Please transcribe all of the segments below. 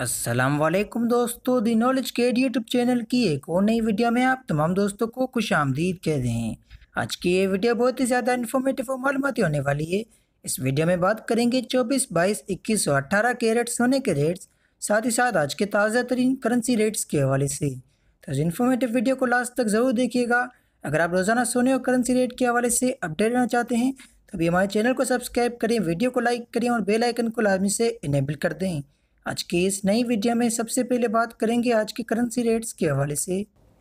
असलम दोस्तों the knowledge के YouTube channel की एक और नई वीडियो में आप तमाम दोस्तों को खुश आमदीद रहे हैं आज की ये वीडियो बहुत ही ज़्यादा इन्फॉर्मेटिव और मालूमती होने वाली है इस वीडियो में बात करेंगे 24, 22, 21 और 18 कैरेट सोने के रेट्स साथ ही साथ आज के ताज़ा तरीन करेंसी रेट्स के हवाले से तो इस इन्फॉर्मेटिव वीडियो को लास्ट तक ज़रूर देखिएगा अगर आप रोज़ाना सोने और करेंसी रेट के हवाले से अपडेट रहना चाहते हैं तो भी हमारे चैनल को सब्सक्राइब करें वीडियो को लाइक करें और बेलाइकन को लाजमी से इनेबल कर दें आज की इस नई वीडियो में सबसे पहले बात करेंगे आज के करेंसी रेट्स के हवाले से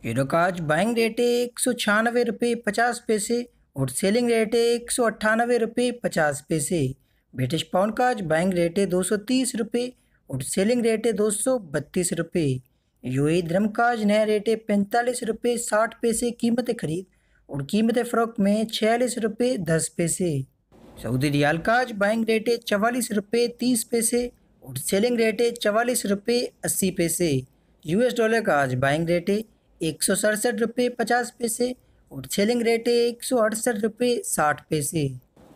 हीरो का आज बाइंग रेट है एक सौ छियानवे रुपये पचास पैसे और सेलिंग रेट है एक सौ अट्ठानवे रुपये पचास पैसे ब्रिटिश पाउंड का आज बाइंग रेट है दो सौ तीस रुपये और सेलिंग रेट है दो सौ बत्तीस रुपये यू ए e द्रम का आज नया रेट है पैंतालीस रुपये साठ पैसे कीमत खरीद और कीमत फ़रोख में छियालीस रुपये दस पैसे सऊदी रियाल का आज बाइंग रेट है चवालीस रुपये तीस पैसे सेलिंग रेट है चवालीस रुपये अस्सी पैसे यूएस डॉलर का आज बाइंग रेट है एक सौ सड़सठ रुपये पचास पैसे और सेलिंग रेट है एक सौ अड़सठ रुपये साठ पैसे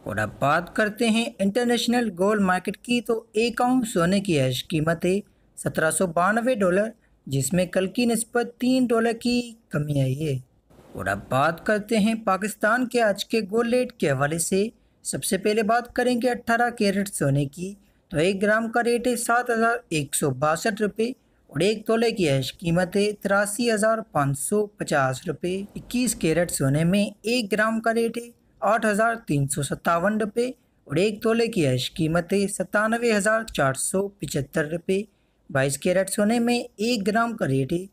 और अब बात करते हैं इंटरनेशनल गोल्ड मार्केट की तो एक आउंस सोने की हैश कीमत है सत्रह सौ बानवे डॉलर जिसमें कल की नस्बत तीन डॉलर की कमी आई है और अब बात करते हैं पाकिस्तान के आज के गोल्ड रेट के हवाले से सबसे पहले बात करेंगे अट्ठारह कैरेट सोने की तो एक ग्राम का रेट है सात हज़ार एक सौ बासठ रुपये और एक तोले की ऐश कीमत है तिरासी हज़ार पाँच सौ पचास रुपये इक्कीस कैरेट सोने में एक ग्राम का रेट है आठ हज़ार तीन सौ सत्तावन रुपये और एक तोले की ऐश कीमत है सतानवे हज़ार चार सौ पचहत्तर रुपये बाईस कैरेट सोने में एक ग्राम का रेट है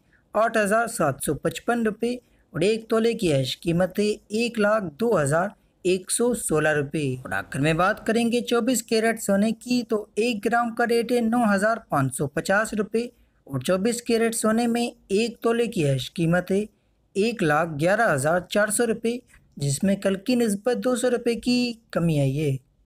आठ हज़ार सात सौ पचपन रुपये और एक तोले की ऐश कीमत है एक लाख दो हज़ार एक सौ सोलह रुपये और आखिर में बात करेंगे चौबीस कैरेट सोने की तो एक ग्राम का रेट है नौ हज़ार पाँच सौ पचास रुपये और चौबीस कैरेट सोने में एक तोले की हैश कीमत है एक लाख ग्यारह हज़ार चार सौ रुपये जिसमें कल की नस्बत दो सौ रुपये की कमी आई है